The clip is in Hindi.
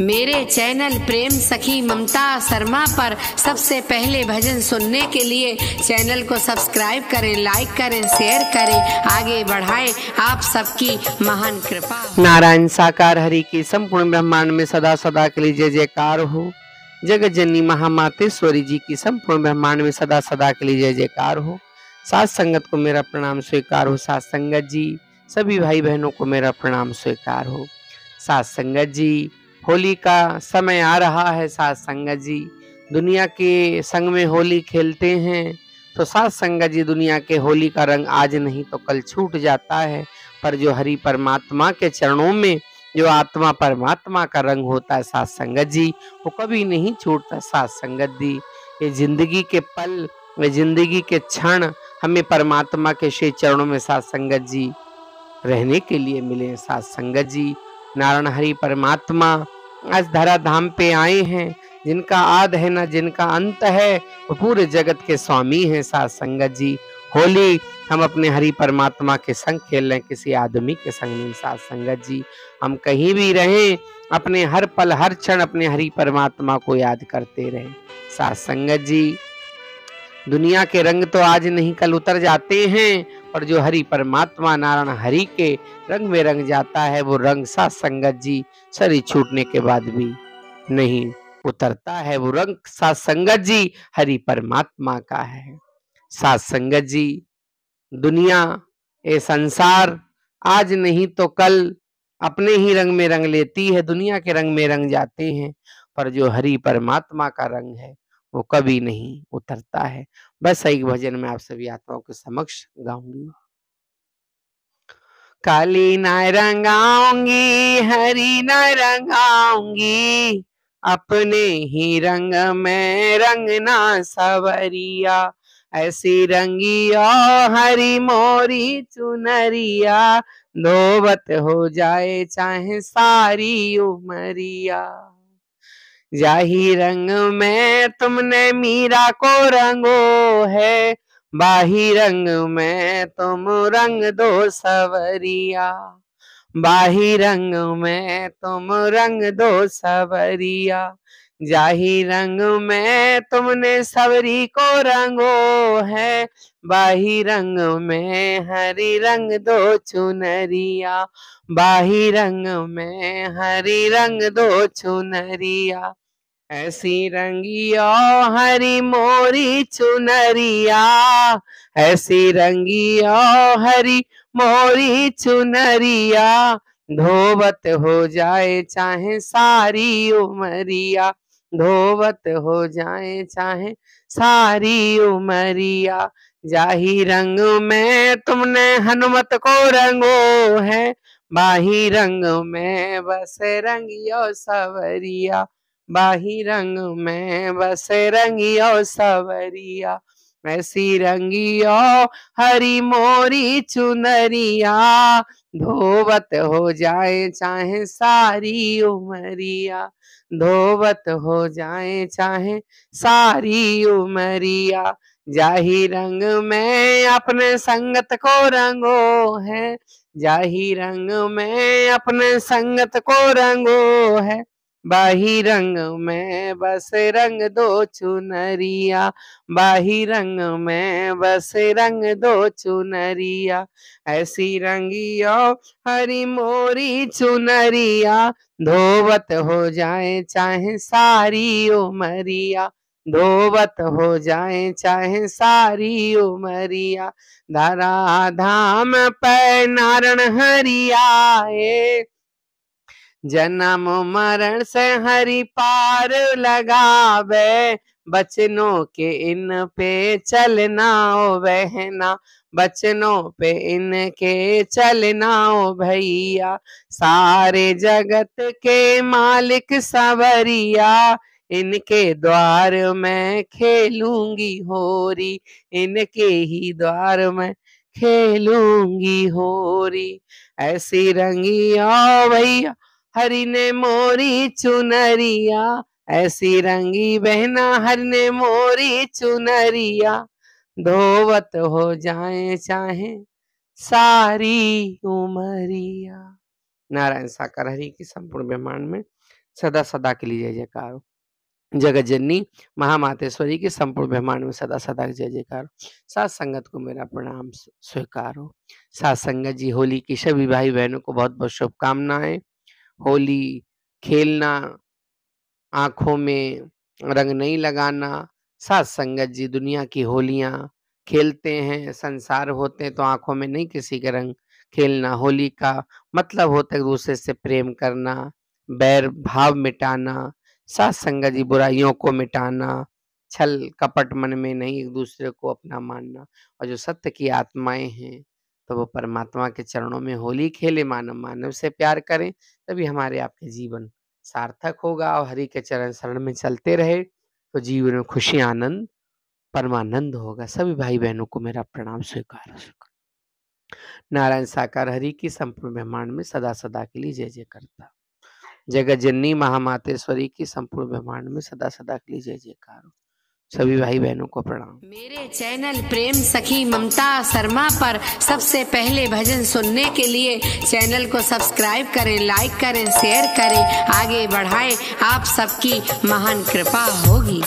मेरे चैनल प्रेम सखी ममता शर्मा पर सबसे पहले भजन सुनने के लिए चैनल को सब्सक्राइब करें लाइक करें शेयर करें आगे बढ़ाएं आप सबकी महान कृपा नारायण साकार हरि की संपूर्ण ब्रह्मांड में सदा सदा के लिए जय जयकार हो जगत जननी महामातेश्वरी जी की संपूर्ण ब्रह्मांड में सदा सदा के लिए जय जयकार हो सात संगत को मेरा प्रणाम स्वीकार हो सात संगत जी सभी भाई बहनों को मेरा प्रणाम स्वीकार हो सात संगत जी होली का समय आ रहा है सात संगत जी दुनिया के संग में होली खेलते हैं तो सात संगत जी दुनिया के होली का रंग आज नहीं तो कल छूट जाता है पर जो हरि परमात्मा के चरणों में जो आत्मा परमात्मा का रंग होता है सात संगत जी वो कभी नहीं छूटता सात संगत जी ये जिंदगी के पल ये जिंदगी के क्षण हमें परमात्मा के श्री चरणों में सात संगत जी रहने के लिए मिले सात संगत जी नारायण हरि परमात्मा आज धरा धाम पे आए हैं जिनका आद है ना जिनका अंत है वो पूरे जगत के स्वामी हैं सा संगत जी होली हम अपने हरि परमात्मा के संग खेल रहे किसी आदमी के संग नहीं सा संगत जी हम कहीं भी रहें अपने हर पल हर क्षण अपने हरि परमात्मा को याद करते रहें सा संगत जी दुनिया के रंग तो आज नहीं कल उतर जाते हैं और जो हरि परमात्मा नारायण हरि के रंग में रंग जाता है वो रंग सा संगत जी शरीर छूटने के बाद भी नहीं उतरता है वो रंग सा संगत जी हरि परमात्मा का है सात संगत जी दुनिया ये संसार आज नहीं तो कल अपने ही रंग में रंग लेती है दुनिया के रंग में रंग जाते हैं पर जो हरि परमात्मा का रंग है वो कभी नहीं उतरता है बस एक भजन में आप सभी आत्माओं के समक्ष गाऊंगी काली न रंगाऊंगी हरी न रंगाऊंगी अपने ही रंग में रंगना सवरिया ऐसी रंगी ओ हरी मोरी चुनरिया धोवत हो जाए चाहे सारी उमरिया जाही रंग में तुमने मीरा को रंगो है बाही रंग में तुम रंग दो सवरिया बाही रंग में तुम रंग दो सवरिया जाही रंग में तुमने सवरी को रंगो है बाही रंग में हरी रंग दो चुनरिया बाही रंग में हरी रंग दो चुनरिया ऐसी रंगिया हरी मोरी चुनरिया ऐसी रंगिया हरी मोरी चुनरिया धोवत हो जाए चाहे सारी उमरिया धोवत हो जाए चाहे सारी उमरिया जाही रंग में तुमने हनुमत को रंगो है बाही रंग में बस रंगियो सवरिया बाही रंग में बस रंगियो सवरिया ऐसी रंगियो हरी मोरी चुनरिया धोवत हो जाए चाहे सारी उमरिया धोवत हो जाए चाहे सारी उमरिया जाही रंग में अपने संगत को रंगो है जाही रंग में अपने संगत को रंगो है बाही रंग में बस रंग दो चुनरिया बाही रंग में बस रंग दो चुनरिया ऐसी रंगियो हरी मोरी चुनरिया धोवत हो जाए चाहे सारी उमरिया धोवत हो जाए चाहे सारी उमरिया धरा धाम पै नारण हरिया जन्म मरण से हरि पार लगावे बचनों के इन पे चलना ओ बहना बचनों पे इनके चलना ओ भैया सारे जगत के मालिक सवरिया इनके द्वार में खेलूंगी होरी इनके ही द्वार में खेलूंगी होरी ऐसी रंगी ओ भैया हरि ने मोरी चुनरिया ऐसी रंगी बहना हर ने मोरी चुनरिया धोवत हो जाए चाहे सारी उमरिया नारायण साकर हरि की संपूर्ण ब्रह्मांड में सदा सदा के लिए जय जयकार जगत जननी महामातेश्वरी के संपूर्ण ब्रह्मांड में सदा सदा जय जयकार सात संगत को मेरा प्रणाम स्वीकार हो सात संगत जी होली की सभी भाई बहनों को बहुत बहुत शुभकामनाएं होली खेलना, आंखों में रंग नहीं लगाना, सात संगत जी दुनिया की होलियां खेलते हैं, संसार होते हैं तो आंखों में नहीं किसी के रंग खेलना। होली का मतलब होता है एक-दूसरे से प्रेम करना, बैर भाव मिटाना, सात संगत जी बुराइयों को मिटाना, छल-कपट मन में नहीं एक-दूसरे को अपना मानना और जो सत्य की आत्माएं हैं तो वो परमात्मा के चरणों में होली खेले मानव मानव से प्यार करें तभी हमारे आपके जीवन सार्थक होगा और हरि के चरण शरण में चलते रहे तो जीवन में खुशी आनंद परमानंद होगा सभी भाई बहनों को मेरा प्रणाम स्वीकार नारायण साकार हरि की संपूर्ण ब्रह्मांड में सदा सदा के लिए जय जय करता जगत जननी महामातेश्वरी की संपूर्ण ब्रह्मांड में सदा सदा के लिए जय जयकार सभी भाई बहनों को प्रणाम मेरे चैनल प्रेम सखी ममता शर्मा पर सबसे पहले भजन सुनने के लिए चैनल को सब्सक्राइब करें लाइक करें शेयर करें आगे बढ़ाएं आप सबकी महान कृपा होगी